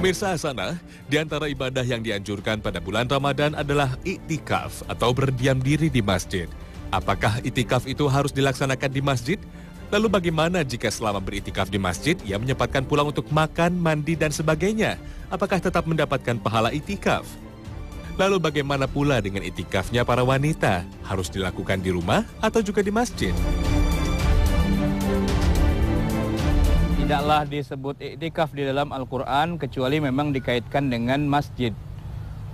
Pemirsa Asana, di antara ibadah yang dianjurkan pada bulan Ramadan adalah itikaf atau berdiam diri di masjid. Apakah itikaf itu harus dilaksanakan di masjid? Lalu bagaimana jika selama beritikaf di masjid, ia menyempatkan pulang untuk makan, mandi, dan sebagainya? Apakah tetap mendapatkan pahala itikaf? Lalu bagaimana pula dengan itikafnya para wanita? Harus dilakukan di rumah atau juga di masjid? tidaklah disebut iktikaf di dalam Al-Quran kecuali memang dikaitkan dengan masjid.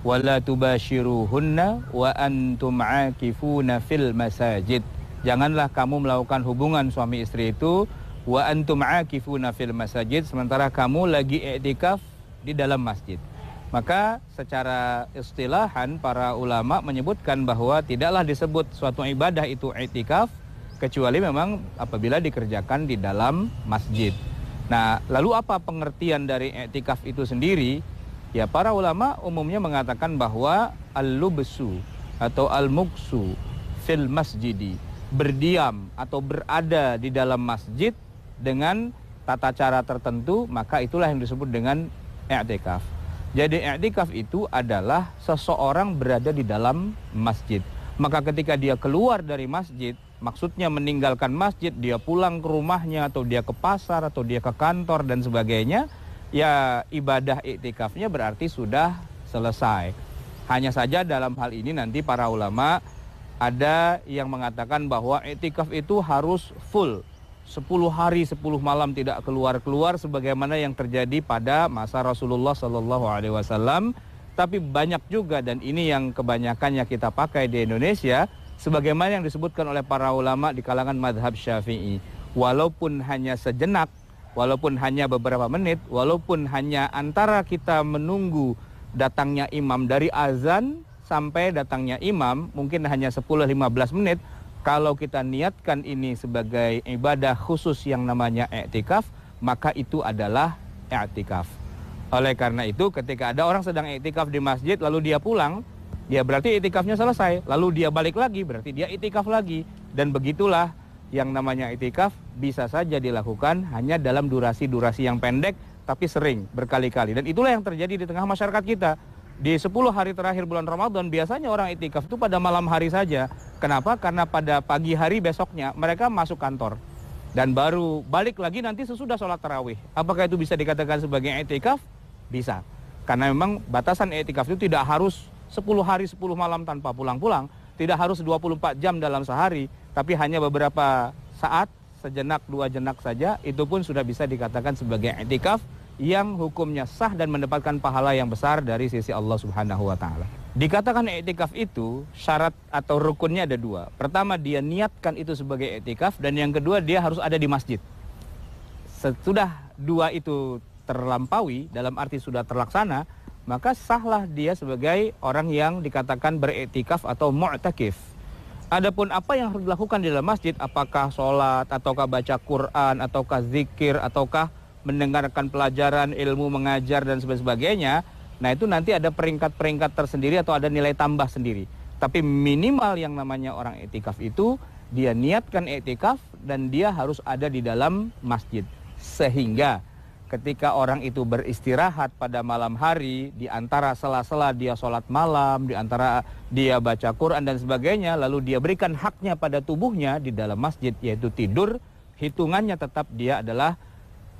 Wala tubashiruhunna wa antum akifuna fil masajid. Janganlah kamu melakukan hubungan suami istri itu wa antum akifuna fil masajid sementara kamu lagi iktikaf di dalam masjid. Maka secara istilahan para ulama menyebutkan bahwa tidaklah disebut suatu ibadah itu iktikaf kecuali memang apabila dikerjakan di dalam masjid. Nah, lalu apa pengertian dari etikaf itu sendiri? Ya, para ulama umumnya mengatakan bahwa al-lubsu atau al-muksu fil masjidi, berdiam atau berada di dalam masjid dengan tata cara tertentu, maka itulah yang disebut dengan etikaf Jadi etikaf itu adalah seseorang berada di dalam masjid. Maka ketika dia keluar dari masjid, maksudnya meninggalkan masjid, dia pulang ke rumahnya atau dia ke pasar atau dia ke kantor dan sebagainya, ya ibadah iktikafnya berarti sudah selesai. Hanya saja dalam hal ini nanti para ulama ada yang mengatakan bahwa iktikaf itu harus full 10 hari 10 malam tidak keluar-keluar sebagaimana yang terjadi pada masa Rasulullah Shallallahu alaihi wasallam tapi banyak juga dan ini yang kebanyakan yang kita pakai di Indonesia sebagaimana yang disebutkan oleh para ulama di kalangan madhab syafi'i. Walaupun hanya sejenak, walaupun hanya beberapa menit, walaupun hanya antara kita menunggu datangnya imam dari azan sampai datangnya imam, mungkin hanya 10-15 menit, kalau kita niatkan ini sebagai ibadah khusus yang namanya i'tikaf, maka itu adalah i'tikaf. Oleh karena itu ketika ada orang sedang i'tikaf di masjid lalu dia pulang, Ya berarti itikafnya selesai. Lalu dia balik lagi, berarti dia itikaf lagi. Dan begitulah yang namanya itikaf bisa saja dilakukan hanya dalam durasi-durasi yang pendek tapi sering berkali-kali. Dan itulah yang terjadi di tengah masyarakat kita. Di 10 hari terakhir bulan Ramadan biasanya orang itikaf itu pada malam hari saja. Kenapa? Karena pada pagi hari besoknya mereka masuk kantor dan baru balik lagi nanti sesudah sholat tarawih. Apakah itu bisa dikatakan sebagai itikaf? Bisa. Karena memang batasan etikaf itu tidak harus 10 hari 10 malam tanpa pulang-pulang, tidak harus 24 jam dalam sehari, tapi hanya beberapa saat, sejenak dua jenak saja, itu pun sudah bisa dikatakan sebagai etikaf yang hukumnya sah dan mendapatkan pahala yang besar dari sisi Allah Subhanahu wa taala. Dikatakan etikaf itu syarat atau rukunnya ada dua. Pertama dia niatkan itu sebagai etikaf dan yang kedua dia harus ada di masjid. setelah dua itu terlampaui dalam arti sudah terlaksana, maka sahlah dia sebagai orang yang dikatakan beretikaf atau mu'takif. Adapun apa yang harus dilakukan di dalam masjid, apakah sholat, ataukah baca Quran, ataukah zikir, ataukah mendengarkan pelajaran, ilmu, mengajar, dan sebagainya, nah itu nanti ada peringkat-peringkat tersendiri atau ada nilai tambah sendiri. Tapi minimal yang namanya orang etikaf itu, dia niatkan etikaf dan dia harus ada di dalam masjid. Sehingga ketika orang itu beristirahat pada malam hari, di antara sela-sela dia sholat malam, di antara dia baca Quran dan sebagainya, lalu dia berikan haknya pada tubuhnya di dalam masjid, yaitu tidur, hitungannya tetap dia adalah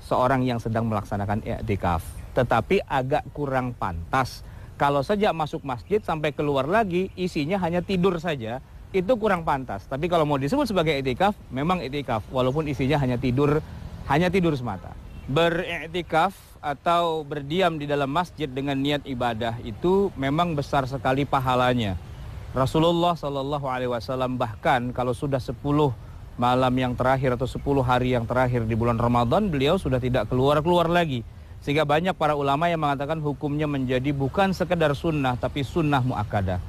seorang yang sedang melaksanakan i'tikaf. Tetapi agak kurang pantas. Kalau sejak masuk masjid sampai keluar lagi, isinya hanya tidur saja, itu kurang pantas. Tapi kalau mau disebut sebagai itikaf, memang itikaf, walaupun isinya hanya tidur, hanya tidur semata beriktikaf atau berdiam di dalam masjid dengan niat ibadah itu memang besar sekali pahalanya. Rasulullah Shallallahu Alaihi Wasallam bahkan kalau sudah 10 malam yang terakhir atau 10 hari yang terakhir di bulan Ramadan beliau sudah tidak keluar keluar lagi sehingga banyak para ulama yang mengatakan hukumnya menjadi bukan sekedar sunnah tapi sunnah muakada.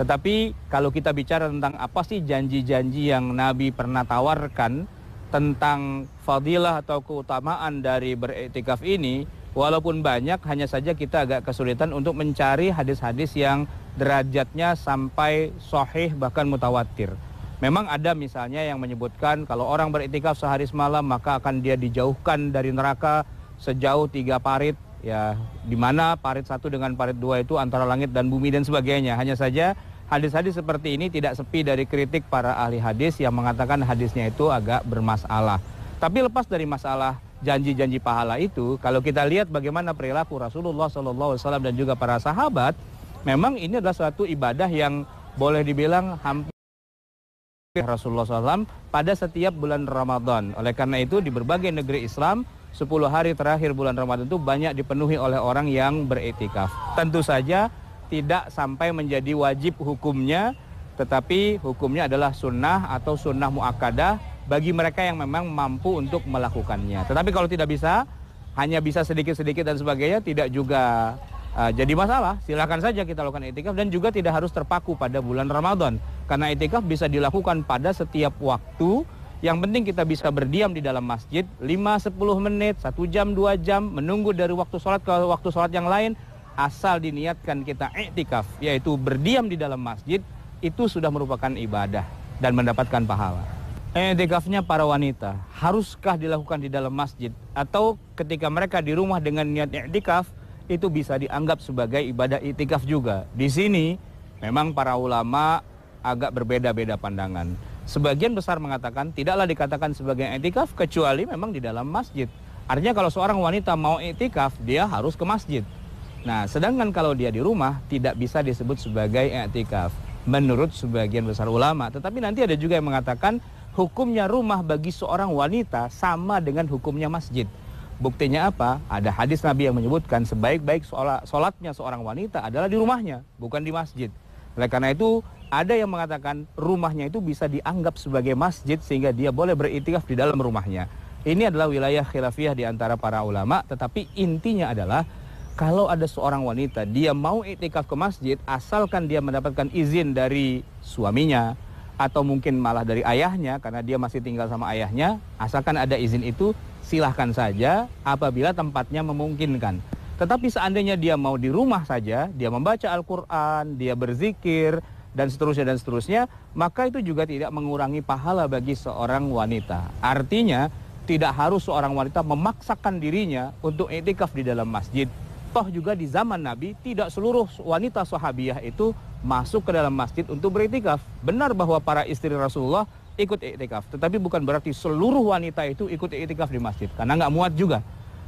Tetapi kalau kita bicara tentang apa sih janji-janji yang Nabi pernah tawarkan tentang fadilah atau keutamaan dari beriktikaf ini walaupun banyak hanya saja kita agak kesulitan untuk mencari hadis-hadis yang derajatnya sampai sahih bahkan mutawatir. Memang ada misalnya yang menyebutkan kalau orang beriktikaf sehari semalam maka akan dia dijauhkan dari neraka sejauh tiga parit ya di mana parit satu dengan parit dua itu antara langit dan bumi dan sebagainya. Hanya saja Hadis-hadis seperti ini tidak sepi dari kritik para ahli hadis yang mengatakan hadisnya itu agak bermasalah. Tapi lepas dari masalah janji-janji pahala itu, kalau kita lihat bagaimana perilaku Rasulullah SAW dan juga para sahabat, memang ini adalah suatu ibadah yang boleh dibilang hampir Rasulullah SAW pada setiap bulan Ramadan. Oleh karena itu di berbagai negeri Islam 10 hari terakhir bulan Ramadan itu banyak dipenuhi oleh orang yang beretikaf. Tentu saja tidak sampai menjadi wajib hukumnya, tetapi hukumnya adalah sunnah atau sunnah muakkadah bagi mereka yang memang mampu untuk melakukannya. Tetapi kalau tidak bisa, hanya bisa sedikit-sedikit dan sebagainya, tidak juga uh, jadi masalah. Silakan saja kita lakukan itikaf dan juga tidak harus terpaku pada bulan Ramadan. Karena itikaf bisa dilakukan pada setiap waktu. Yang penting kita bisa berdiam di dalam masjid 5-10 menit, 1 jam, 2 jam, menunggu dari waktu sholat ke waktu sholat yang lain, asal diniatkan kita iktikaf, yaitu berdiam di dalam masjid, itu sudah merupakan ibadah dan mendapatkan pahala. Iktikafnya para wanita, haruskah dilakukan di dalam masjid? Atau ketika mereka di rumah dengan niat iktikaf, itu bisa dianggap sebagai ibadah iktikaf juga. Di sini memang para ulama agak berbeda-beda pandangan. Sebagian besar mengatakan tidaklah dikatakan sebagai iktikaf kecuali memang di dalam masjid. Artinya kalau seorang wanita mau iktikaf, dia harus ke masjid. Nah, sedangkan kalau dia di rumah tidak bisa disebut sebagai i'tikaf menurut sebagian besar ulama. Tetapi nanti ada juga yang mengatakan hukumnya rumah bagi seorang wanita sama dengan hukumnya masjid. Buktinya apa? Ada hadis Nabi yang menyebutkan sebaik-baik sholatnya seorang wanita adalah di rumahnya, bukan di masjid. Oleh karena itu, ada yang mengatakan rumahnya itu bisa dianggap sebagai masjid sehingga dia boleh beritikaf di dalam rumahnya. Ini adalah wilayah khilafiyah di antara para ulama, tetapi intinya adalah kalau ada seorang wanita dia mau iktikaf ke masjid asalkan dia mendapatkan izin dari suaminya atau mungkin malah dari ayahnya karena dia masih tinggal sama ayahnya asalkan ada izin itu silahkan saja apabila tempatnya memungkinkan tetapi seandainya dia mau di rumah saja dia membaca Al-Quran dia berzikir dan seterusnya dan seterusnya maka itu juga tidak mengurangi pahala bagi seorang wanita artinya tidak harus seorang wanita memaksakan dirinya untuk etikaf di dalam masjid Toh juga di zaman Nabi tidak seluruh wanita sahabiah itu masuk ke dalam masjid untuk beriktikaf. Benar bahwa para istri Rasulullah ikut iktikaf, tetapi bukan berarti seluruh wanita itu ikut iktikaf di masjid karena nggak muat juga.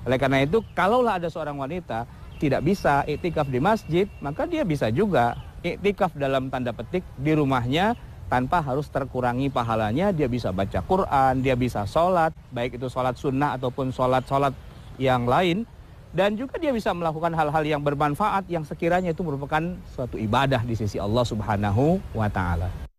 Oleh karena itu, kalaulah ada seorang wanita tidak bisa iktikaf di masjid, maka dia bisa juga iktikaf dalam tanda petik di rumahnya tanpa harus terkurangi pahalanya dia bisa baca Quran dia bisa sholat baik itu sholat sunnah ataupun sholat sholat yang lain dan juga dia bisa melakukan hal-hal yang bermanfaat yang sekiranya itu merupakan suatu ibadah di sisi Allah Subhanahu wa taala.